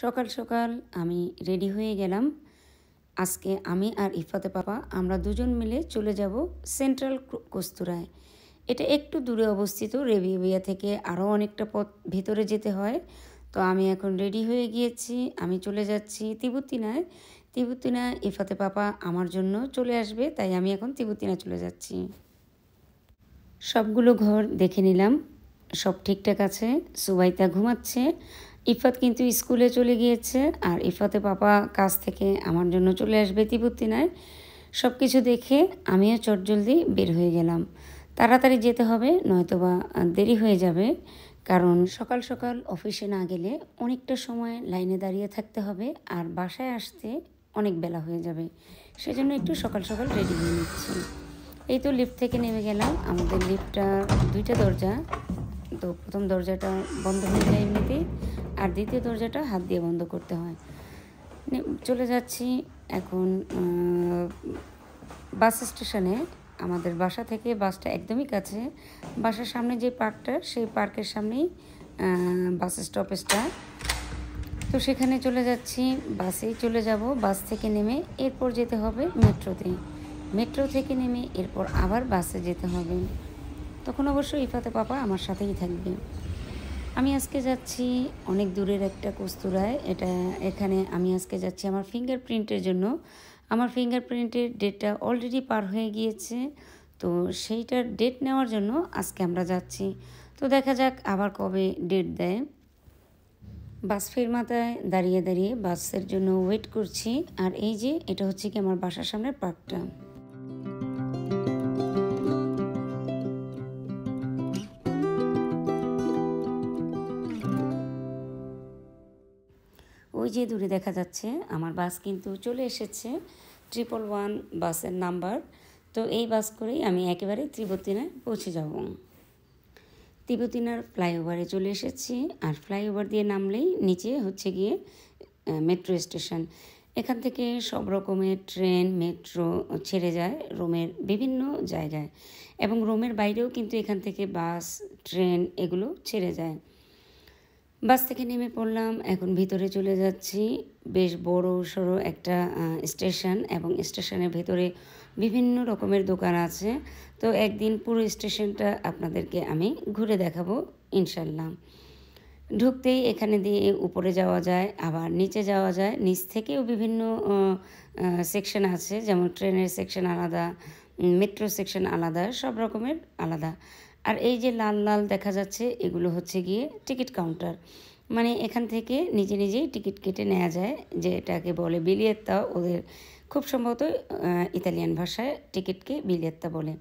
সকাল সকাল আমি রেডি হয়ে গেলাম আজকে আমি আর ইফাতে পাপা আমরা দুজন মিলে চলে যাব সেন্ট্রাল কস্তুরায় এটা একটু দূরে অবস্থিত রেবিবিয়া থেকে আরও অনেকটা পথ ভেতরে যেতে হয় তো আমি এখন রেডি হয়ে গিয়েছি আমি চলে যাচ্ছি তিবুতিনায় তিবুতিনা ইফাতে পাপা আমার জন্য চলে আসবে তাই আমি এখন তিবুতিনা চলে যাচ্ছি সবগুলো ঘর দেখে নিলাম সব ঠিকঠাক আছে সুবাইতা ঘুমাচ্ছে ইফাত কিন্তু স্কুলে চলে গিয়েছে আর ইফাতে পাপা কাজ থেকে আমার জন্য চলে আসবে নয় সব কিছু দেখে আমিও চটজলদি বের হয়ে গেলাম তাড়াতাড়ি যেতে হবে নয়তোবা দেরি হয়ে যাবে কারণ সকাল সকাল অফিসে না গেলে অনেকটা সময় লাইনে দাঁড়িয়ে থাকতে হবে আর বাসায় আসতে অনেক বেলা হয়ে যাবে সেজন্য একটু সকাল সকাল রেডি হয়ে নিচ্ছি এই তো লিফ্ট থেকে নেমে গেলাম আমাদের লিফ্টটা দুইটা দরজা তো প্রথম দরজাটা বন্ধ হয়ে যায় এমনিতেই আর দ্বিতীয় দরজাটা হাত দিয়ে বন্ধ করতে হয় চলে যাচ্ছি এখন বাস স্টেশনে আমাদের বাসা থেকে বাসটা একদমই কাছে বাসার সামনে যে পার্কটা সেই পার্কের সামনেই বাস স্টপেজটা তো সেখানে চলে যাচ্ছি বাসেই চলে যাব বাস থেকে নেমে এরপর যেতে হবে মেট্রোতে মেট্রো থেকে নেমে এরপর আবার বাসে যেতে হবে তখন অবশ্য ইফাতে পাপা আমার সাথেই থাকবে আমি আজকে যাচ্ছি অনেক দূরের একটা কস্তুরায় এটা এখানে আমি আজকে যাচ্ছি আমার ফিঙ্গারপ্রিন্টের জন্য আমার ফিঙ্গারপ্রিন্টের ডেটটা অলরেডি পার হয়ে গিয়েছে তো সেইটার ডেট নেওয়ার জন্য আজকে আমরা যাচ্ছি তো দেখা যাক আবার কবে ডেট দেয় ফের মাথায় দাঁড়িয়ে দাঁড়িয়ে বাসের জন্য ওয়েট করছি আর এই যে এটা হচ্ছে কি আমার বাসার সামনের পার্কটা যে দূরে দেখা যাচ্ছে আমার বাস কিন্তু চলে এসেছে ট্রিপল ওয়ান বাসের নাম্বার তো এই বাস করেই আমি একেবারে ত্রিপতিনায় পৌঁছে যাব ত্রিপতিনার ফ্লাইওভারে চলে এসেছি আর ফ্লাইওভার দিয়ে নামলেই নিচে হচ্ছে গিয়ে মেট্রো স্টেশন এখান থেকে সব রকমের ট্রেন মেট্রো ছেড়ে যায় রোমের বিভিন্ন জায়গায় এবং রোমের বাইরেও কিন্তু এখান থেকে বাস ট্রেন এগুলো ছেড়ে যায় বাস থেকে নেমে পড়লাম এখন ভিতরে চলে যাচ্ছি বেশ বড় সড়ো একটা স্টেশন এবং স্টেশনের ভেতরে বিভিন্ন রকমের দোকান আছে তো একদিন পুরো স্টেশনটা আপনাদেরকে আমি ঘুরে দেখাবো ইনশাল্লাহ ঢুকতেই এখানে দিয়ে উপরে যাওয়া যায় আবার নিচে যাওয়া যায় নিচ থেকেও বিভিন্ন সেকশন আছে যেমন ট্রেনের সেকশন আলাদা মেট্রো সেকশন আলাদা সব রকমের আলাদা আর এই যে লাল লাল দেখা যাচ্ছে এগুলো হচ্ছে গিয়ে টিকিট কাউন্টার মানে এখান থেকে নিজে নিজেই টিকিট কেটে নেওয়া যায় যেটাকে বলে বিলিয়ত্তা ওদের খুব সম্ভবত ইতালিয়ান ভাষায় টিকিটকে বিলিয়ত্তা বলে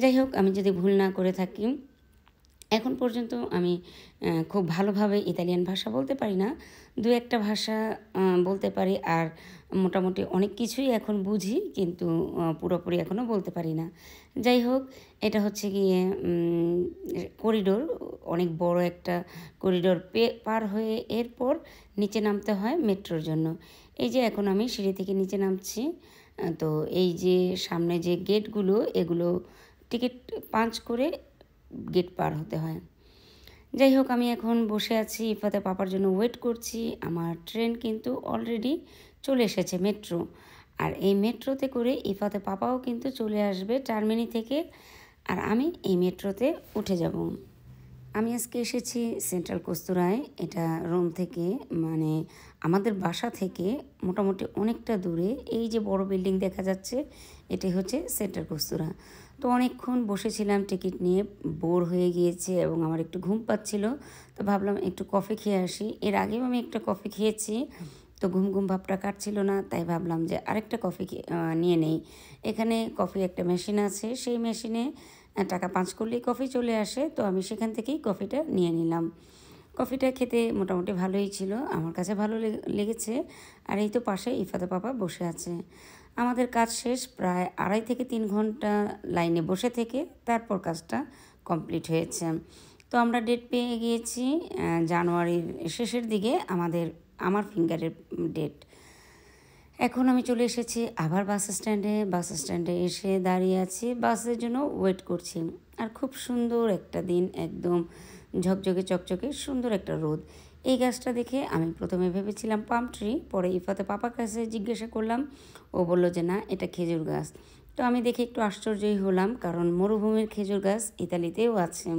যাই হোক আমি যদি ভুল না করে থাকি এখন পর্যন্ত আমি খুব ভালোভাবে ইতালিয়ান ভাষা বলতে পারি না দু একটা ভাষা বলতে পারি আর মোটামুটি অনেক কিছুই এখন বুঝি কিন্তু পুরোপুরি এখনও বলতে পারি না যাই হোক এটা হচ্ছে গিয়ে করিডোর অনেক বড় একটা করিডোর পার হয়ে এরপর নিচে নামতে হয় মেট্রোর জন্য এই যে এখন আমি সিঁড়ি থেকে নিচে নামছি তো এই যে সামনে যে গেটগুলো এগুলো টিকিট পাঁচ করে গেট পার হতে হয় যাই হোক আমি এখন বসে আছি ইফাতে পাপার জন্য ওয়েট করছি আমার ট্রেন কিন্তু অলরেডি চলে এসেছে মেট্রো আর এই মেট্রোতে করে ইফাতে পাপাও কিন্তু চলে আসবে টার্মিনি থেকে আর আমি এই মেট্রোতে উঠে যাব আমি আজকে এসেছি সেন্ট্রাল কস্তুরায় এটা রোম থেকে মানে আমাদের বাসা থেকে মোটামুটি অনেকটা দূরে এই যে বড় বিল্ডিং দেখা যাচ্ছে এটি হচ্ছে সেন্ট্রাল কস্তুরা তো অনেকক্ষণ বসেছিলাম টিকিট নিয়ে বোর হয়ে গিয়েছে এবং আমার একটু ঘুম পাচ্ছিল তো ভাবলাম একটু কফি খেয়ে আসি এর আগেও আমি একটা কফি খেয়েছি তো ঘুম ঘুম ভাবটা কাটছিল না তাই ভাবলাম যে আরেকটা কফি নিয়ে নেই এখানে কফি একটা মেশিন আছে সেই মেশিনে টাকা পাঁচ করলেই কফি চলে আসে তো আমি সেখান থেকেই কফিটা নিয়ে নিলাম কফিটা খেতে মোটামুটি ভালোই ছিল আমার কাছে ভালো লেগেছে আর এই তো পাশে ইফাতে পাপা বসে আছে আমাদের কাজ শেষ প্রায় আড়াই থেকে তিন ঘন্টা লাইনে বসে থেকে তারপর কাজটা কমপ্লিট হয়েছে তো আমরা ডেট পেয়ে গিয়েছি জানুয়ারির শেষের দিকে আমাদের আমার ফিঙ্গারের ডেট এখন আমি চলে এসেছি আবার বাস স্ট্যান্ডে বাস স্ট্যান্ডে এসে দাঁড়িয়ে আছি বাসের জন্য ওয়েট করছি আর খুব সুন্দর একটা দিন একদম ঝকঝকে চকচকে সুন্দর একটা রোদ এই গাছটা দেখে আমি প্রথমে ভেবেছিলাম পাম ট্রি পরে ইফাতে পাপার কাছে জিজ্ঞাসা করলাম ও বলল যে না এটা খেজুর গাছ তো আমি দেখে একটু আশ্চর্যই হলাম কারণ মরুভূমির খেজুর গাছ ইতালিতেও আছে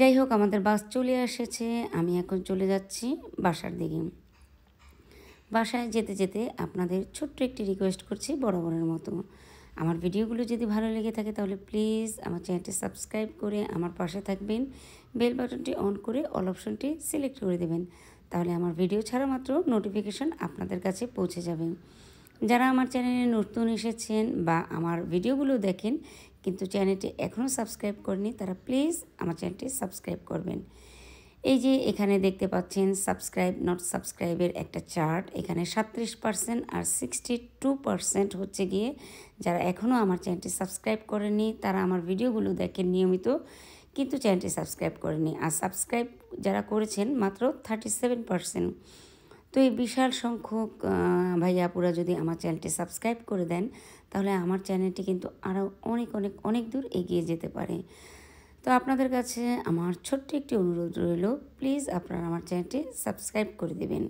যাই হোক আমাদের বাস চলে এসেছে আমি এখন চলে যাচ্ছি বাসার দিকে বাসায় যেতে যেতে আপনাদের ছোট্ট একটি রিকোয়েস্ট করছি বরাবরের মতো আমার ভিডিওগুলো যদি ভালো লেগে থাকে তাহলে প্লিজ আমার চ্যানেলটি সাবস্ক্রাইব করে আমার পাশে থাকবেন বেল বাটনটি অন করে অল অপশনটি সিলেক্ট করে দেবেন তাহলে আমার ভিডিও ছাড়া মাত্র নোটিফিকেশান আপনাদের কাছে পৌঁছে যাবে যারা আমার চ্যানেলে নতুন এসেছেন বা আমার ভিডিওগুলো দেখেন কিন্তু চ্যানেলটি এখনও সাবস্ক্রাইব করেনি তারা প্লিজ আমার চ্যানেলটি সাবস্ক্রাইব করবেন এই যে এখানে দেখতে পাচ্ছেন সাবস্ক্রাইব নট সাবস্ক্রাইবের একটা চার্ট এখানে সাত্রিশ পার্সেন্ট আর সিক্সটি টু পার্সেন্ট হচ্ছে গিয়ে যারা এখনও আমার চ্যানেলটি সাবস্ক্রাইব করেনি তারা আমার ভিডিওগুলো দেখেন নিয়মিত কিন্তু চ্যানেলটি সাবস্ক্রাইব করেনি আর সাবস্ক্রাইব যারা করেছেন মাত্র থার্টি সেভেন পার্সেন্ট তো এই বিশাল সংখ্যক ভাইয়াপুরা যদি আমার চ্যানেলটি সাবস্ক্রাইব করে দেন তাহলে আমার চ্যানেলটি কিন্তু আরও অনেক অনেক অনেক দূর এগিয়ে যেতে পারে তো আপনাদের কাছে আমার ছোট্ট একটি অনুরোধ রইল প্লিজ আপনারা আমার চ্যানেলটি সাবস্ক্রাইব করে দেবেন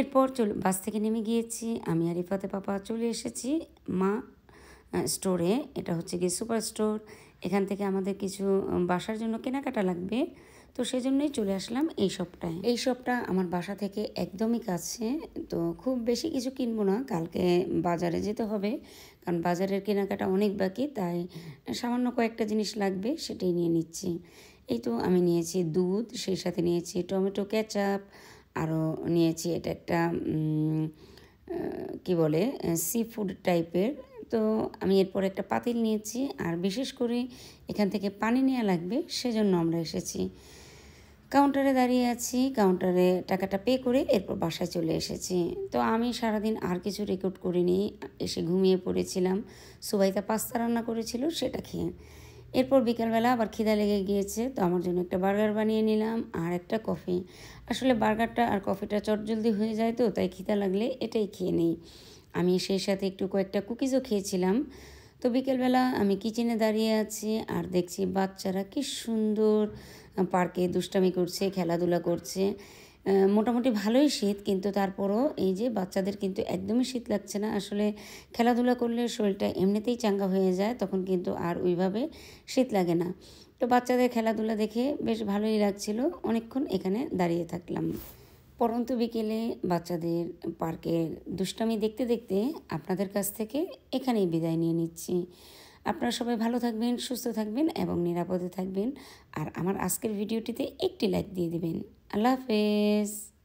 এরপর চলে বাস থেকে নেমে গিয়েছি আমি আর ইফাতে পাপা চলে এসেছি মা স্টোরে এটা হচ্ছে গিয়ে সুপার স্টোর এখান থেকে আমাদের কিছু বাসার জন্য কেনাকাটা লাগবে তো সেজন্যই চলে আসলাম এই শপটায় এই শপটা আমার বাসা থেকে একদমই কাছে তো খুব বেশি কিছু কিনবো না কালকে বাজারে যেতে হবে কারণ বাজারের কেনাকাটা অনেক বাকি তাই সামান্য কয়েকটা জিনিস লাগবে সেটাই নিয়ে নিচ্ছি এই তো আমি নিয়েছি দুধ সেই সাথে নিয়েছি টমেটো কেচাপ আরও নিয়েছি এটা একটা কি বলে সি ফুড টাইপের তো আমি এরপর একটা পাতিল নিয়েছি আর বিশেষ করে এখান থেকে পানি নেওয়া লাগবে সেজন্য আমরা এসেছি কাউন্টারে দাঁড়িয়ে আছি কাউন্টারে টাকাটা পে করে এরপর বাসায় চলে এসেছি তো আমি সারাদিন আর কিছু রেকর্ড করিনি এসে ঘুমিয়ে পড়েছিলাম সুবাইতা পাস্তা রান্না করেছিল সেটা খেয়ে এরপর বিকালবেলা আবার খিদা লেগে গিয়েছে তো আমার জন্য একটা বার্গার বানিয়ে নিলাম আর একটা কফি আসলে বার্গারটা আর কফিটা চটজলদি হয়ে যায় তো তাই খিদা লাগলে এটাই খেয়ে নিই আমি সেই সাথে একটু কয়েকটা কুকিজও খেয়েছিলাম তো বিকেলবেলা আমি কিচেনে দাঁড়িয়ে আছি আর দেখছি বাচ্চারা কি সুন্দর পার্কে দুষ্টামি করছে খেলাধুলা করছে মোটামুটি ভালোই শীত কিন্তু তারপরও এই যে বাচ্চাদের কিন্তু একদমই শীত লাগছে না আসলে খেলাধুলা করলে শরীরটা এমনিতেই চাঙ্গা হয়ে যায় তখন কিন্তু আর ওইভাবে শীত লাগে না তো বাচ্চাদের খেলাধুলা দেখে বেশ ভালোই লাগছিল অনেকক্ষণ এখানে দাঁড়িয়ে থাকলাম পরন্ত বিকেলে বাচ্চাদের পার্কের দুষ্টামি দেখতে দেখতে আপনাদের কাছ থেকে এখানেই বিদায় নিয়ে নিচ্ছি আপনারা সবাই ভালো থাকবেন সুস্থ থাকবেন এবং নিরাপদে থাকবেন আর আমার আজকের ভিডিওটিতে একটি লাইক দিয়ে দেবেন আল্লাহ হাফেজ